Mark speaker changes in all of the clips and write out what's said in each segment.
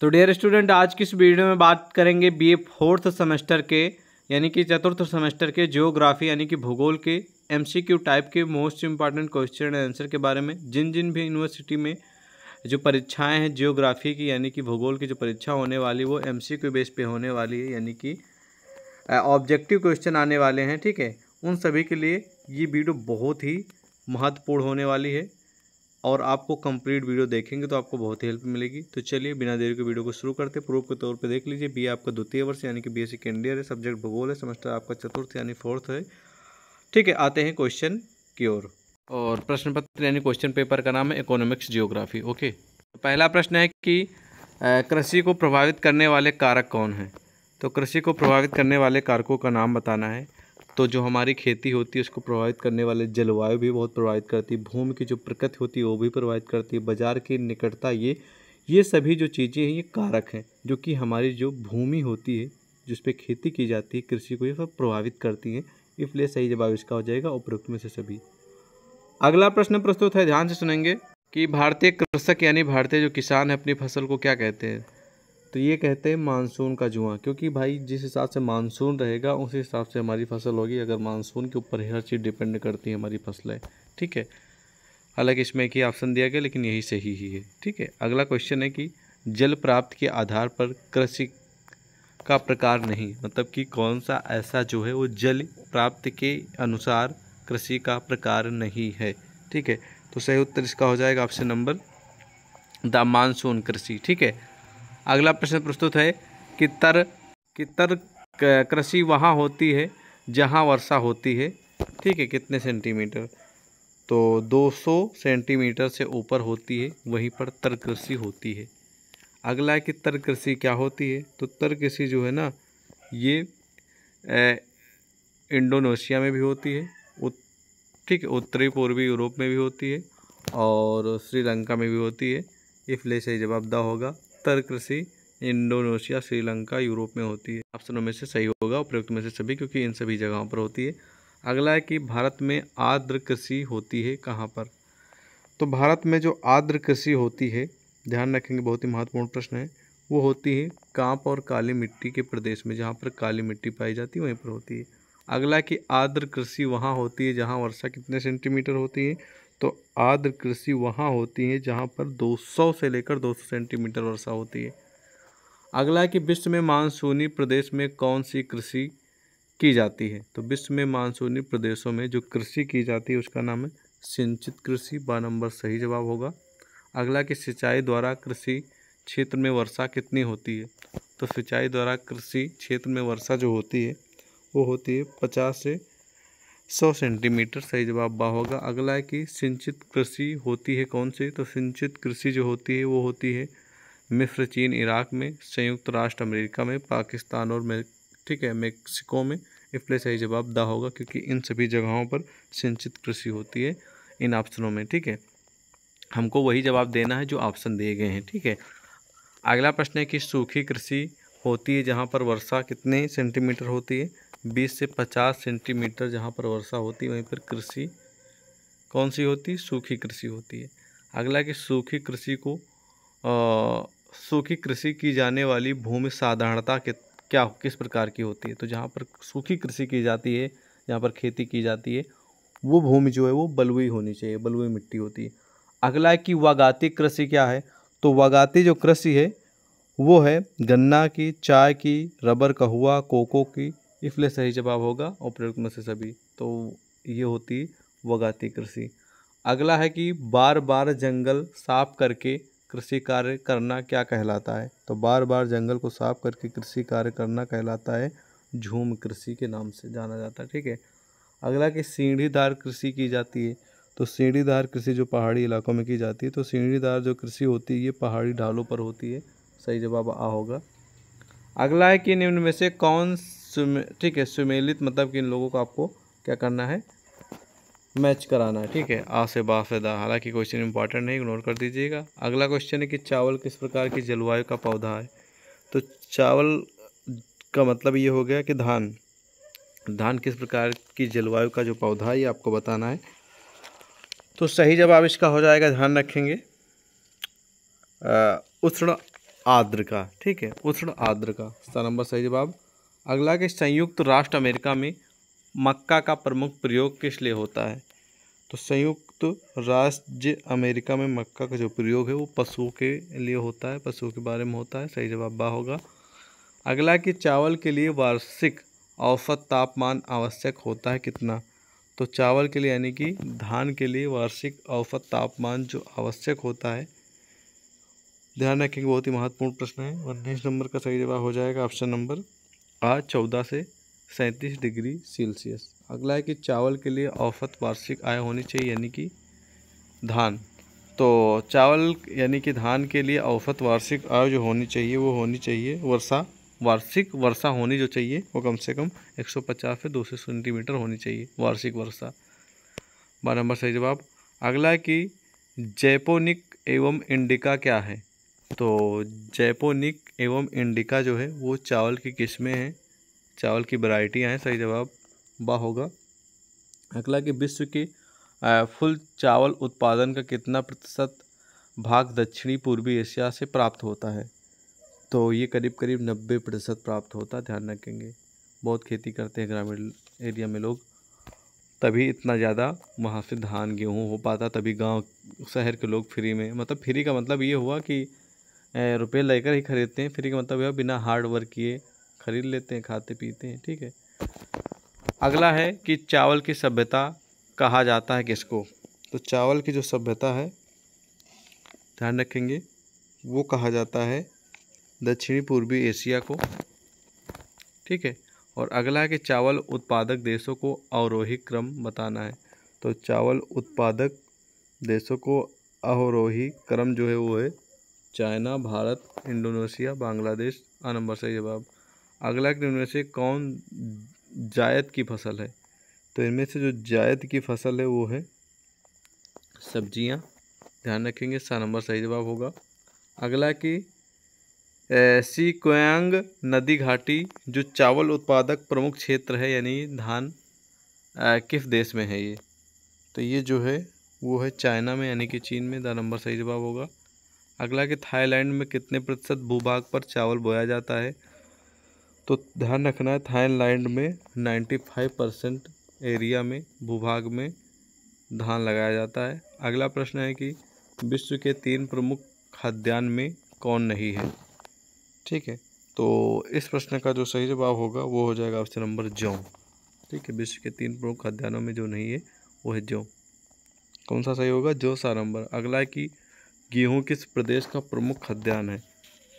Speaker 1: तो dear student आज की इस वीडियो में बात करेंगे बीए फोर्थ सेमेस्टर के यानी कि चतुर्थ सेमेस्टर के जियोग्राफी यानी कि भूगोल के एमसीक्यू टाइप के मोस्ट इंपॉर्टेंट क्वेश्चन आंसर के बारे में जिन जिन भी यूनिवर्सिटी में जो परीक्षाएं हैं जियोग्राफी की यानी कि भूगोल की जो परीक्षा होने वाली वो एम बेस पर होने वाली है यानी कि ऑब्जेक्टिव क्वेश्चन आने वाले हैं ठीक है उन सभी के लिए ये वीडियो बहुत ही महत्वपूर्ण होने वाली है और आपको कंप्लीट वीडियो देखेंगे तो आपको बहुत ही हेल्प मिलेगी तो चलिए बिना देरी के वीडियो को शुरू करते प्रूफ के तौर पर देख लीजिए बी आपका द्वितीय वर्ष यानी कि बी सेकेंड ईयर है सब्जेक्ट भूगोल है सेमेस्टर आपका चतुर्थ यानी फोर्थ है ठीक है आते हैं क्वेश्चन की ओर और प्रश्न पत्र यानी क्वेश्चन पेपर का नाम है इकोनॉमिक्स जियोग्राफी ओके पहला प्रश्न है कि कृषि को प्रभावित करने वाले कारक कौन हैं तो कृषि को प्रभावित करने वाले कारकों का नाम बताना है तो जो हमारी खेती होती है उसको प्रभावित करने वाले जलवायु भी बहुत प्रभावित करती है भूमि की जो प्रकृति होती है वो भी प्रभावित करती है बाज़ार की निकटता ये ये सभी जो चीज़ें हैं ये कारक हैं जो कि हमारी जो भूमि होती है जिस पर खेती की जाती है कृषि को ये सब प्रभावित करती हैं इसलिए सही जवाब इसका हो जाएगा उपरोक्त में से सभी अगला प्रश्न प्रस्तुत है ध्यान से सुनेंगे कि भारतीय कृषक यानी भारतीय जो किसान है अपनी फसल को क्या कहते हैं तो ये कहते हैं मानसून का जुआ क्योंकि भाई जिस हिसाब से मानसून रहेगा उस हिसाब से हमारी फसल होगी अगर मानसून के ऊपर हर चीज़ डिपेंड करती है हमारी फसलें ठीक है हालांकि इसमें एक ही ऑप्शन दिया गया लेकिन यही सही ही है ठीक है अगला क्वेश्चन है कि जल प्राप्त के आधार पर कृषि का प्रकार नहीं मतलब कि कौन सा ऐसा जो है वो जल प्राप्त के अनुसार कृषि का प्रकार नहीं है ठीक है तो सही उत्तर इसका हो जाएगा ऑप्शन नंबर द मानसून कृषि ठीक है अगला प्रश्न प्रस्तुत है कि तर कि तर कृषि वहाँ होती है जहाँ वर्षा होती है ठीक है कितने सेंटीमीटर तो 200 सेंटीमीटर से ऊपर होती है वहीं पर तर कृषि होती है अगला है कि तर कृषि क्या होती है तो तर कृषि जो है ना ये ए, इंडोनेशिया में भी होती है ठीक है उत्तरी पूर्वी यूरोप में भी होती है और श्रीलंका में भी होती है ये फ्लेश जवाब द होगा अधिकतर कृषि इंडोनेशिया श्रीलंका यूरोप में होती है ऑप्शनों में से सही होगा उपयुक्त में से सभी क्योंकि इन सभी जगहों पर होती है अगला है कि भारत में आर्द्र कृषि होती है कहाँ पर तो भारत में जो आर्द्र कृषि होती है ध्यान रखेंगे बहुत ही महत्वपूर्ण प्रश्न है वो होती है कांप और काली मिट्टी के प्रदेश में जहाँ पर काली मिट्टी पाई जाती है वहीं पर होती है अगला कि आर्द्र कृषि वहाँ होती है जहाँ वर्षा कितने सेंटीमीटर होती है तो आर्द्र कृषि वहाँ होती है जहाँ पर 200 से लेकर 200 सेंटीमीटर वर्षा होती है अगला है कि विश्व में मानसूनी प्रदेश में कौन सी कृषि की जाती है तो विश्व में मानसूनी प्रदेशों में जो कृषि की जाती है उसका नाम है सिंचित कृषि ब नंबर सही जवाब होगा अगला कि सिंचाई द्वारा कृषि क्षेत्र में वर्षा कितनी होती है तो सिंचाई द्वारा कृषि क्षेत्र में वर्षा जो होती है वो होती है पचास से सौ सेंटीमीटर सही जवाब बा होगा अगला है कि सिंचित कृषि होती है कौन सी तो सिंचित कृषि जो होती है वो होती है मिस्र चीन इराक में संयुक्त राष्ट्र अमेरिका में पाकिस्तान और में ठीक है मेक्सिको में इसलिए सही जवाब दा होगा क्योंकि इन सभी जगहों पर सिंचित कृषि होती है इन ऑप्शनों में ठीक है हमको वही जवाब देना है जो ऑप्शन दिए गए हैं ठीक है अगला प्रश्न है कि सूखी कृषि होती है जहाँ पर वर्षा कितने सेंटीमीटर होती है बीस से पचास सेंटीमीटर जहाँ पर वर्षा होती है वहीं पर कृषि कौन सी होती है सूखी कृषि होती है अगला कि सूखी कृषि को सूखी कृषि की जाने वाली भूमि साधारणता के क्या किस प्रकार की होती है तो जहाँ पर सूखी कृषि की जाती है जहाँ पर खेती की जाती है वो भूमि जो है वो बलुई होनी चाहिए बलुई मिट्टी होती है अगला है कि वागाती कृषि क्या है तो वागाती जो कृषि है वो है गन्ना की चाय की रबर कहुआ कोको की इसलिए सही जवाब होगा उपरोक्त में से सभी तो ये होती वगाती कृषि अगला है कि बार बार जंगल साफ करके कृषि कार्य करना क्या कहलाता है तो बार बार जंगल को साफ करके कृषि कार्य करना कहलाता है झूम कृषि के नाम से जाना जाता है ठीक है अगला कि सीढ़ीदार कृषि की जाती है तो सीढ़ीदार कृषि जो पहाड़ी इलाकों में की जाती है तो सीढ़ीदार जो कृषि होती है ये पहाड़ी ढालों पर होती है सही जवाब आ होगा अगला है कि निम्न में से कौन सुमे ठीक है सुमेलित मतलब कि इन लोगों को आपको क्या करना है मैच कराना है ठीक है आ से बा से दा हालांकि क्वेश्चन इंपॉर्टेंट नहीं इग्नोर कर दीजिएगा अगला क्वेश्चन है कि चावल किस प्रकार की जलवायु का पौधा है तो चावल का मतलब ये हो गया कि धान धान किस प्रकार की जलवायु का जो पौधा है ये आपको बताना है तो सही जवाब इसका हो जाएगा ध्यान रखेंगे उष्ण आद्र का ठीक है उष्ण आद्र का इसका नंबर सही जवाब अगला कि संयुक्त राष्ट्र अमेरिका में मक्का का प्रमुख प्रयोग किस लिए होता है तो संयुक्त राज्य अमेरिका में मक्का का जो प्रयोग है वो पशुओं के लिए होता है पशुओं के बारे में होता है सही जवाब बा होगा अगला कि चावल के लिए वार्षिक औसत तापमान आवश्यक होता है कितना तो चावल के लिए यानी कि धान के लिए वार्षिक औसत तापमान जो आवश्यक होता है ध्यान रखेंगे बहुत ही महत्वपूर्ण प्रश्न है उन्नीस नंबर का सही जवाब हो जाएगा ऑप्शन नंबर रहा चौदह से सैंतीस डिग्री सेल्सियस अगला है कि चावल के लिए औसत वार्षिक आय होनी चाहिए यानी कि धान तो चावल यानी कि धान के लिए औसत वार्षिक आय जो होनी चाहिए वो होनी चाहिए वर्षा वार्षिक वर्षा होनी जो चाहिए वो कम से कम 150 से 200 सेंटीमीटर होनी चाहिए वार्षिक वर्षा बारह नंबर सही जवाब अगला है कि जैपोनिक एवं इंडिका क्या है तो जैपोनिक एवं इंडिका जो है वो चावल की किस्में हैं चावल की वराइटियाँ हैं सही जवाब बा होगा अगला कि विश्व के फुल चावल उत्पादन का कितना प्रतिशत भाग दक्षिणी पूर्वी एशिया से प्राप्त होता है तो ये करीब करीब नब्बे प्रतिशत प्राप्त होता ध्यान रखेंगे बहुत खेती करते हैं ग्रामीण एरिया में लोग तभी इतना ज़्यादा वहाँ से धान गेहूँ हो पाता तभी गांव शहर के लोग फ्री में मतलब फ्री का मतलब ये हुआ कि रुपये लेकर ही ख़रीदते हैं फ्री का मतलब है बिना हार्ड वर्क किए ख़रीद लेते हैं खाते पीते हैं ठीक है अगला है कि चावल की सभ्यता कहा जाता है किसको तो चावल की जो सभ्यता है ध्यान रखेंगे वो कहा जाता है दक्षिणी पूर्वी एशिया को ठीक है और अगला है कि चावल उत्पादक देशों को अवरोही क्रम बताना है तो चावल उत्पादक देशों को अवरोही क्रम जो है वो है चाइना भारत इंडोनेशिया बांग्लादेश आ नंबर सही जवाब अगला इनमें से कौन जायद की फसल है तो इनमें से जो जायद की फसल है वो है सब्जियां ध्यान रखेंगे सा नंबर सही जवाब होगा अगला कि सीक्यांग नदी घाटी जो चावल उत्पादक प्रमुख क्षेत्र है यानी धान किस देश में है ये तो ये जो है वो है चाइना में यानी कि चीन में द नंबर सही जवाब होगा अगला कि थाईलैंड में कितने प्रतिशत भूभाग पर चावल बोया जाता है तो ध्यान रखना है थाईलैंड में 95 परसेंट एरिया में भूभाग में धान लगाया जाता है अगला प्रश्न है कि विश्व के तीन प्रमुख खाद्यान्न में कौन नहीं है ठीक है तो इस प्रश्न का जो सही जवाब होगा वो हो जाएगा ऑप्शन नंबर जौ ठीक है विश्व के तीन प्रमुख खाद्यान्नों में जो नहीं है वो है जौ कौन सा सही होगा जो सा नंबर अगला है कि गेहूँ किस प्रदेश का प्रमुख खाद्यान्न है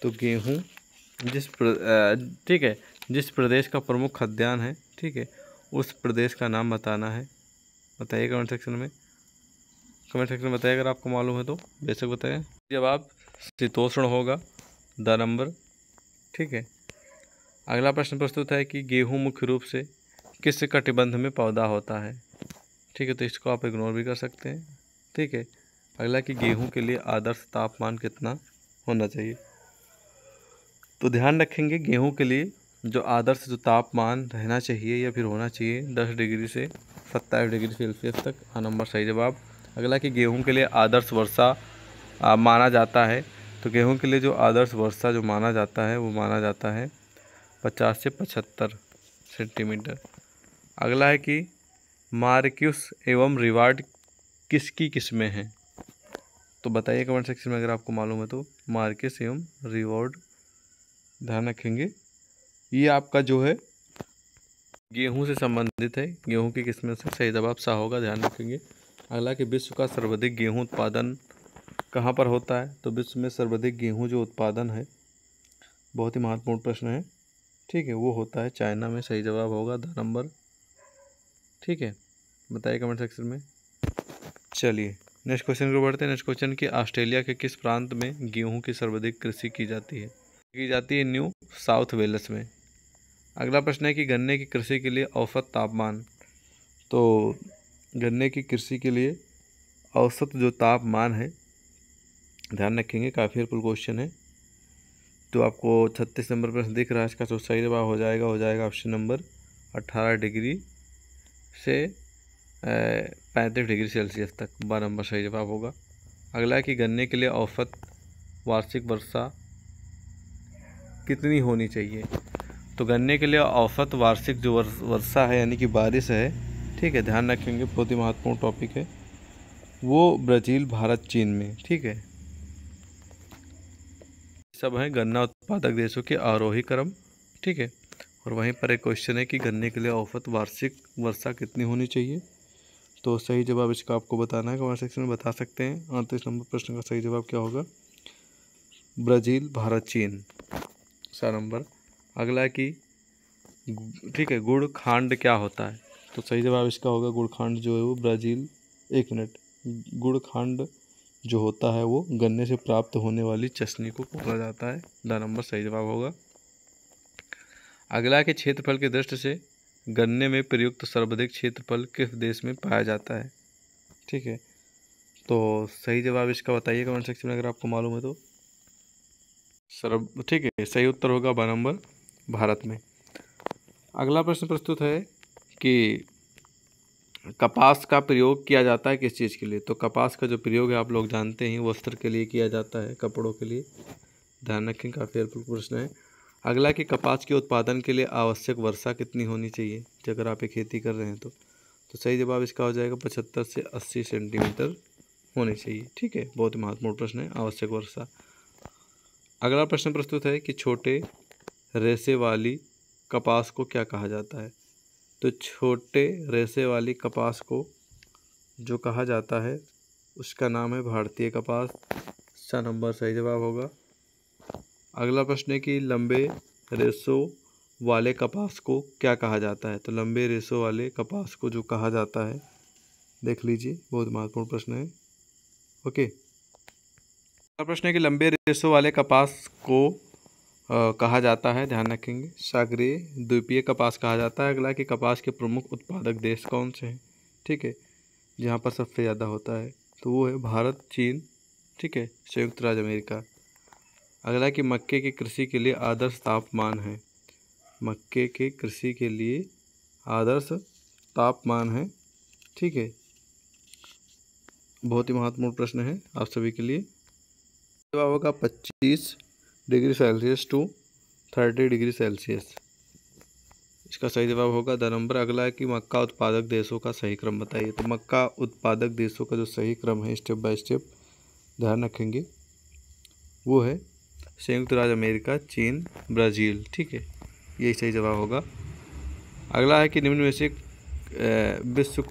Speaker 1: तो गेहूँ जिस ठीक है जिस प्रदेश का प्रमुख खाद्यान्न है ठीक है उस प्रदेश का नाम बताना है बताइए कमेंट सेक्शन में कमेंट सेक्शन में बताइए अगर आपको मालूम है तो बेशक बताएं जवाब शीतोषण होगा द नंबर ठीक है अगला प्रश्न प्रस्तुत है कि गेहूँ मुख्य रूप से किस कटिबंध में पौधा होता है ठीक है तो इसको आप इग्नोर भी कर सकते हैं ठीक है अगला कि गेहूं के लिए आदर्श तापमान कितना होना चाहिए तो ध्यान रखेंगे गेहूं के लिए जो आदर्श जो तापमान रहना चाहिए या फिर होना चाहिए दस डिग्री से सत्ताईस डिग्री सेल्सियस तक हाँ नंबर सही जवाब अगला कि गेहूं के लिए आदर्श वर्षा आ, माना जाता है तो गेहूं के लिए जो आदर्श वर्षा जो माना जाता है वो माना जाता है पचास से पचहत्तर सेंटीमीटर अगला है कि मार्क्यूस एवं रिवार्ड किसकी किस्में हैं तो बताइए कमेंट सेक्शन में अगर आपको मालूम है तो से हम रिवॉर्ड ध्यान रखेंगे ये आपका जो है गेहूं से संबंधित है गेहूं की किस्म से सही जवाब सा होगा ध्यान रखेंगे अगला कि विश्व का सर्वाधिक गेहूं उत्पादन कहाँ पर होता है तो विश्व में सर्वाधिक गेहूं जो उत्पादन है बहुत ही महत्वपूर्ण प्रश्न है ठीक है वो होता है चाइना में सही जवाब होगा द नंबर ठीक है बताइए कमेंट सेक्शन में चलिए नेक्स्ट क्वेश्चन को बढ़ते हैं नेक्स्ट क्वेश्चन कि ऑस्ट्रेलिया के किस प्रांत में गेहूं की सर्वाधिक कृषि की जाती है की जाती है न्यू साउथ वेल्स में अगला प्रश्न है कि गन्ने की कृषि के लिए औसत तापमान तो गन्ने की कृषि के लिए औसत जो तापमान है ध्यान रखेंगे काफ़ी हेल्पुल क्वेश्चन है तो आपको छत्तीस नंबर प्रश्न दिख रहा है इसका तो सही जवाब हो जाएगा हो जाएगा ऑप्शन नंबर अट्ठारह डिग्री से पैंतीस डिग्री सेल्सियस तक बारह नंबर सही जवाब होगा अगला है कि गन्ने के लिए औसत वार्षिक वर्षा कितनी होनी चाहिए तो गन्ने के लिए औसत वार्षिक जो वर्षा है यानी कि बारिश है ठीक है ध्यान रखेंगे बहुत ही महत्वपूर्ण टॉपिक है वो ब्राज़ील भारत चीन में ठीक है सब हैं गन्ना उत्पादक देशों के आरोही क्रम ठीक है और वहीं पर एक क्वेश्चन है कि गन्ने के लिए औसत वार्षिक वर्षा कितनी होनी चाहिए तो सही जवाब इसका आपको बताना है कमेंट सेक्शन में बता सकते हैं अड़तीस नंबर प्रश्न का सही जवाब क्या होगा ब्राज़ील भारत चीन सा नंबर अगला कि ठीक है गुड़ खांड क्या होता है तो सही जवाब इसका होगा गुड़खांड जो है वो ब्राज़ील एक मिनट गुड़खांड जो होता है वो गन्ने से प्राप्त होने वाली चशनी को पकड़ा जाता है द नंबर सही जवाब होगा अगला के क्षेत्रफल के दृष्टि से गन्ने में प्रयुक्त सर्वाधिक क्षेत्रफल किस देश में पाया जाता है ठीक है तो सही जवाब इसका बताइए कमेंट सेक्शन में अगर आपको मालूम है तो सर्व ठीक है सही उत्तर होगा ब नंबर भारत में अगला प्रश्न प्रस्तुत है कि कपास का प्रयोग किया जाता है किस चीज़ के लिए तो कपास का जो प्रयोग है आप लोग जानते हैं वस्त्र के लिए किया जाता है कपड़ों के लिए ध्यान रखें काफ़ी हेल्पफुल प्रश्न है अगला कि कपास के उत्पादन के लिए आवश्यक वर्षा कितनी होनी चाहिए अगर आप ये खेती कर रहे हैं तो तो सही जवाब इसका हो जाएगा पचहत्तर से अस्सी सेंटीमीटर होनी चाहिए ठीक है बहुत ही महत्वपूर्ण प्रश्न है आवश्यक वर्षा अगला प्रश्न प्रस्तुत है कि छोटे रेसे वाली कपास को क्या कहा जाता है तो छोटे रेसे वाली कपास को जो कहा जाता है उसका नाम है भारतीय कपास इसका नंबर सही जवाब होगा अगला प्रश्न है कि लंबे रेसों वाले कपास को क्या कहा जाता है तो लंबे रेसों वाले कपास को जो कहा जाता है देख लीजिए बहुत महत्वपूर्ण प्रश्न है ओके अगला प्रश्न है कि लंबे रेसों वाले कपास को आ, कहा जाता है ध्यान रखेंगे सागरीय द्वीपीय कपास कहा जाता है अगला कि कपास के प्रमुख उत्पादक देश कौन से हैं ठीक है जहाँ पर सबसे ज़्यादा होता है तो वो है भारत चीन ठीक है संयुक्त राज्य अमेरिका अगला कि मक्के की कृषि के लिए आदर्श तापमान है मक्के के कृषि के लिए आदर्श तापमान है ठीक है बहुत ही महत्वपूर्ण प्रश्न है आप सभी के लिए जवाब होगा पच्चीस degree Celsius to thirty degree Celsius इसका सही जवाब होगा द नंबर अगला है कि मक्का उत्पादक देशों का सही क्रम बताइए तो मक्का उत्पादक देशों का जो सही क्रम है स्टेप बाय स्टेप ध्यान रखेंगे वो है संयुक्त राज्य अमेरिका चीन ब्राज़ील ठीक है यही सही जवाब होगा अगला है कि निम्न में से विश्व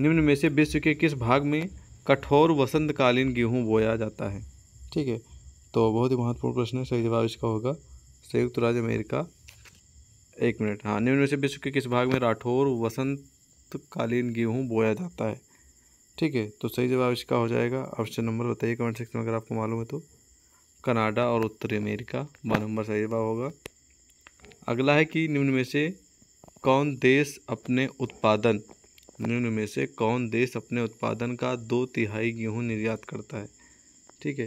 Speaker 1: निम्न में से विश्व के किस भाग में कठोर वसंतकालीन गेहूं बोया जाता है ठीक है तो बहुत ही महत्वपूर्ण प्रश्न है सही जवाब इसका होगा संयुक्त राज्य अमेरिका एक मिनट हाँ निम्न में से विश्व के किस भाग में राठौर वसंतकालीन गेहूँ बोया जाता है ठीक है तो सही जवाब इसका हो जाएगा ऑप्शन नंबर बताइए कमेंट सेक्शन में अगर आपको मालूम है तो कनाडा और उत्तरी अमेरिका वन नंबर सही जवाब होगा अगला है कि निम्न में से कौन देश अपने उत्पादन निम्न में से कौन देश अपने उत्पादन का दो तिहाई गेहूँ निर्यात करता है ठीक है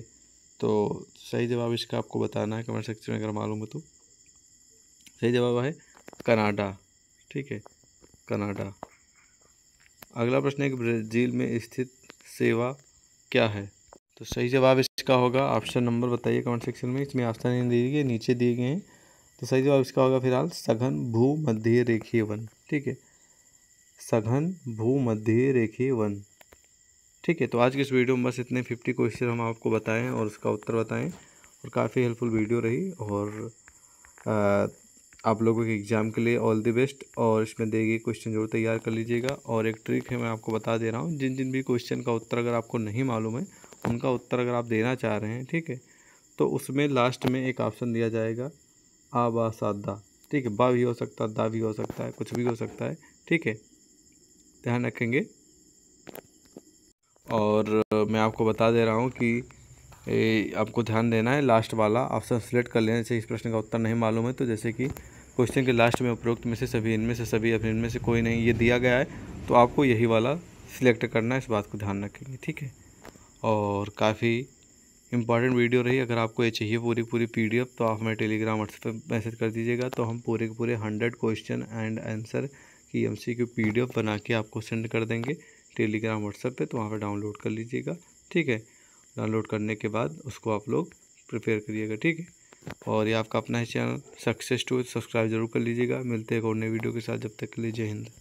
Speaker 1: तो सही जवाब इसका आपको बताना है कमेंट सेक्शन में अगर मालूम हो तो सही जवाब है कनाडा ठीक है कनाडा अगला प्रश्न है कि ब्राज़ील में स्थित सेवा क्या है तो सही जवाब इसका होगा ऑप्शन नंबर बताइए कमेंट सेक्शन में इसमें ऑप्शन नहीं दीजिए नीचे दिए गए हैं तो सही जवाब इसका होगा फिलहाल सघन भू मध्य रेखीय वन ठीक है सघन भू मध्य रेखीय वन ठीक है तो आज के इस वीडियो में बस इतने फिफ्टी क्वेश्चन हम आपको बताएं और उसका उत्तर बताएं और काफ़ी हेल्पफुल वीडियो रही और आ, आप लोगों के एग्ज़ाम के लिए ऑल दी बेस्ट और इसमें दे गए क्वेश्चन जरूर तैयार कर लीजिएगा और एक ट्रिक है मैं आपको बता दे रहा हूँ जिन जिन भी क्वेश्चन का उत्तर अगर आपको नहीं मालूम है उनका उत्तर अगर आप देना चाह रहे हैं ठीक है तो उसमें लास्ट में एक ऑप्शन दिया जाएगा आ बा सा दा ठीक है बा भी हो सकता है दा भी हो सकता है कुछ भी हो सकता है ठीक है ध्यान रखेंगे और मैं आपको बता दे रहा हूँ कि ए, आपको ध्यान देना है लास्ट वाला ऑप्शन सेलेक्ट कर लेना चाहिए इस प्रश्न का उत्तर नहीं मालूम है तो जैसे कि क्वेश्चन के लास्ट में उपरोक्त में से सभी इनमें से सभी अपने इनमें से कोई नहीं ये दिया गया है तो आपको यही वाला सिलेक्ट करना है इस बात को ध्यान रखेंगे ठीक है और काफ़ी इंपॉर्टेंट वीडियो रही अगर आपको ये चाहिए पूरी पूरी पी तो आप हमें टेलीग्राम व्हाट्सएप पर मैसेज कर दीजिएगा तो हम पूरे के पूरे हंड्रेड क्वेश्चन एंड आंसर की एम सी बना के आपको सेंड कर देंगे टेलीग्राम व्हाट्सएप पे तो वहाँ पर डाउनलोड कर लीजिएगा ठीक है डाउनलोड करने के बाद उसको आप लोग प्रिपेयर करिएगा ठीक है और ये आपका अपना ही चैनल सक्सेस टू सब्सक्राइब जरूर कर लीजिएगा मिलते हैं एक और नए वीडियो के साथ जब तक के लिए जय हिंद